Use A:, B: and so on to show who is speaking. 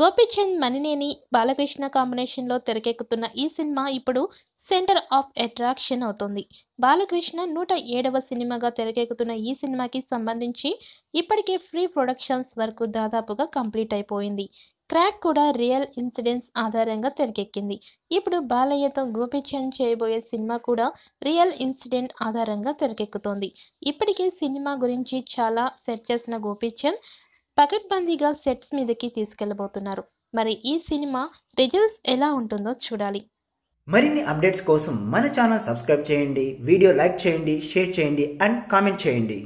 A: గోపిచంద్ మణినేని బాలకృష్ణ కాంబినేషన్లో తెరకెక్కుతున్న ఈ సినిమా ఇప్పుడు సెంటర్ ఆఫ్ అట్రాక్షన్ అవుతుంది బాలకృష్ణ నూట ఏడవ సినిమాగా తెరకెక్కుతున్న ఈ సినిమాకి సంబంధించి ఇప్పటికే ఫ్రీ ప్రొడక్షన్స్ వరకు దాదాపుగా కంప్లీట్ అయిపోయింది క్రాక్ కూడా రియల్ ఇన్సిడెంట్స్ ఆధారంగా తెరకెక్కింది ఇప్పుడు బాలయ్యతో గోపిచంద్ చేయబోయే సినిమా కూడా రియల్ ఇన్సిడెంట్ ఆధారంగా తెరకెక్కుతోంది ఇప్పటికే సినిమా గురించి చాలా సెర్చ్ చేసిన గోపిచంద్ పకడ్బందీగా సెట్స్ మీదకి తీసుకెళ్లబోతున్నారు మరి ఈ సినిమా రిజల్ట్స్ ఎలా ఉంటుందో చూడాలి
B: మరిన్ని అప్డేట్స్
C: కోసం
D: మన ఛానల్ సబ్స్క్రైబ్ చేయండి వీడియో లైక్ చేయండి షేర్ చేయండి అండ్ కామెంట్ చేయండి